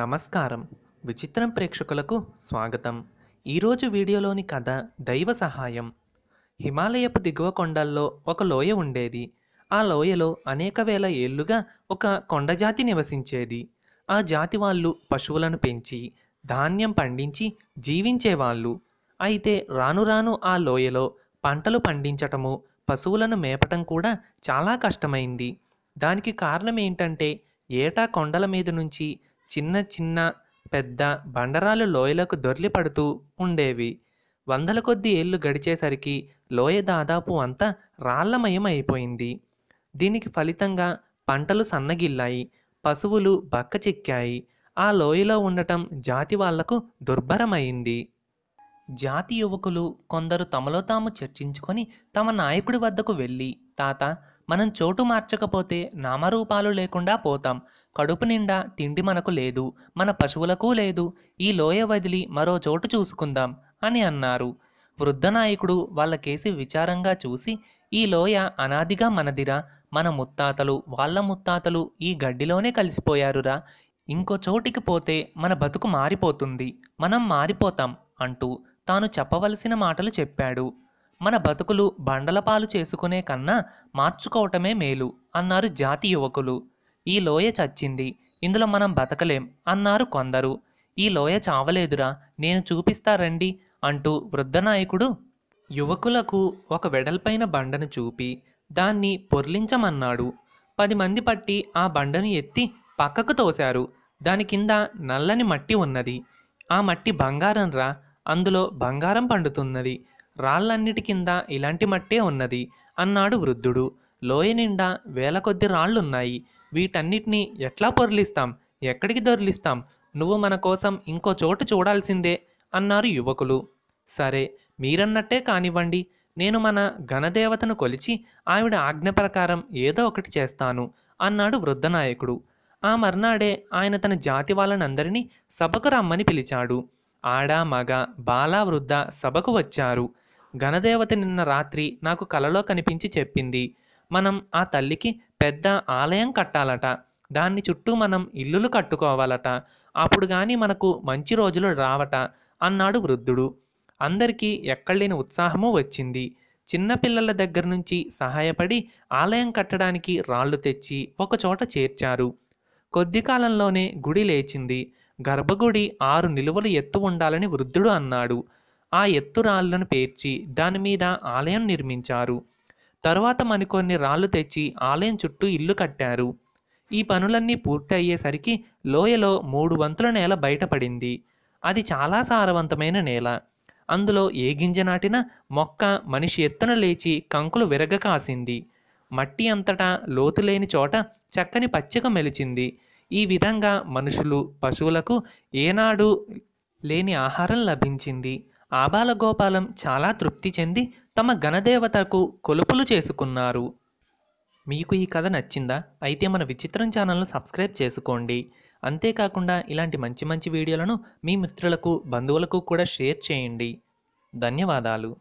నమస్కారం విచిత్రం ప్రేక్షకులకు స్వాగతం ఈరోజు వీడియోలోని కథ దైవ సహాయం హిమాలయపు దిగువ కొండల్లో ఒక లోయ ఉండేది ఆ లోయలో అనేక వేల ఏళ్లుగా ఒక కొండజాతి నివసించేది ఆ జాతి వాళ్ళు పశువులను పెంచి ధాన్యం పండించి జీవించేవాళ్ళు అయితే రాను రాను ఆ లోయలో పంటలు పండించటము పశువులను మేపటం కూడా చాలా కష్టమైంది దానికి కారణం ఏంటంటే ఏటా కొండల మీద నుంచి చిన్న చిన్న పెద్ద బండరాలు లోయలకు దొర్లిపడుతూ ఉండేవి వందల కొద్ది ఏళ్ళు గడిచేసరికి లోయ దాదాపు అంతా రాళ్లమయం అయిపోయింది దీనికి ఫలితంగా పంటలు సన్నగిల్లాయి పశువులు బక్క చిక్కాయి ఆ లోయలో ఉండటం జాతి వాళ్లకు దుర్భరమైంది జాతి యువకులు కొందరు తమలో తాము చర్చించుకొని తమ నాయకుడి వద్దకు వెళ్ళి తాత మనం చోటు మార్చకపోతే నామరూపాలు లేకుండా పోతాం కడుపు నిండా తిండి మనకు లేదు మన పశువులకు లేదు ఈ లోయ వదిలి మరో చోటు చూసుకుందాం అని అన్నారు వృద్ధ నాయకుడు వాళ్ళకేసి విచారంగా చూసి ఈ లోయ అనాదిగా మనదిరా మన ముత్తాతలు వాళ్ళ ముత్తాతలు ఈ గడ్డిలోనే కలిసిపోయారురా ఇంకో చోటికి పోతే మన బతుకు మారిపోతుంది మనం మారిపోతాం అంటూ తాను చెప్పవలసిన మాటలు చెప్పాడు మన బతుకులు బండలపాలు చేసుకునే కన్నా మార్చుకోవటమే మేలు అన్నారు జాతి యువకులు ఈ లోయ చచ్చింది ఇందులో మనం బతకలేం అన్నారు కొందరు ఈ లోయ చావలేదురా నేను చూపిస్తా రండి అంటూ వృద్ధనాయకుడు యువకులకు ఒక వెడల్పైన బండను చూపి దాన్ని పొర్లించమన్నాడు పది మంది పట్టి ఆ బండను ఎత్తి పక్కకు తోశారు దాని కింద నల్లని మట్టి ఉన్నది ఆ మట్టి బంగారం రా అందులో బంగారం పండుతున్నది రాళ్ళన్నిటి కింద ఇలాంటి మట్టే ఉన్నది అన్నాడు వృద్ధుడు లోయ నిండా వేల కొద్ది రాళ్ళున్నాయి వీటన్నిటినీ ఎట్లా పొరలిస్తాం ఎక్కడికి దొరిలిస్తాం నువ్వు మన కోసం ఇంకో చోటు చూడాల్సిందే అన్నారు యువకులు సరే మీరన్నట్టే కానివ్వండి నేను మన ఘనదేవతను కొలిచి ఆవిడ ఆజ్ఞ ప్రకారం ఏదో ఒకటి చేస్తాను అన్నాడు వృద్ధనాయకుడు ఆ మర్నాడే ఆయన తన జాతి వాళ్ళనందరినీ సభకు రమ్మని పిలిచాడు ఆడ మగ బాల వృద్ధ సభకు వచ్చారు ఘనదేవత నిన్న రాత్రి నాకు కలలో కనిపించి చెప్పింది మనం ఆ తల్లికి పెద్ద ఆలయం కట్టాలట దాన్ని చుట్టూ మనం ఇల్లులు కట్టుకోవాలట అప్పుడు కానీ మనకు మంచి రోజులు రావట అన్నాడు వృద్ధుడు అందరికీ ఎక్కడలేని ఉత్సాహము వచ్చింది చిన్నపిల్లల దగ్గర నుంచి సహాయపడి ఆలయం కట్టడానికి రాళ్లు తెచ్చి ఒకచోట చేర్చారు కొద్ది కాలంలోనే గుడి లేచింది గర్భగుడి ఆరు నిలువలు ఎత్తు ఉండాలని వృద్ధుడు అన్నాడు ఆ ఎత్తు రాళ్లను పేర్చి దానిమీద ఆలయం నిర్మించారు తరువాత మరికొన్ని రాళ్ళు తెచ్చి ఆలయం చుట్టూ ఇల్లు కట్టారు ఈ పనులన్నీ పూర్తి అయ్యేసరికి లోయలో మూడు వంతుల నేల బయటపడింది అది చాలా సారవంతమైన నేల అందులో ఏ గింజ నాటిన మొక్క మనిషి ఎత్తున లేచి కంకులు విరగ కాసింది మట్టి అంతటా లోతు లేని చోట చక్కని పచ్చిక మెలిచింది ఈ విధంగా మనుషులు పశువులకు ఏనాడు లేని ఆహారం లభించింది ఆబాలగోపాలం చాలా తృప్తి చెంది తమ గణదేవతకు కొలుపులు చేసుకున్నారు మీకు ఈ కథ నచ్చిందా అయితే మన విచిత్రం ఛానల్ను సబ్స్క్రైబ్ చేసుకోండి అంతేకాకుండా ఇలాంటి మంచి మంచి వీడియోలను మీ మిత్రులకు బంధువులకు కూడా షేర్ చేయండి ధన్యవాదాలు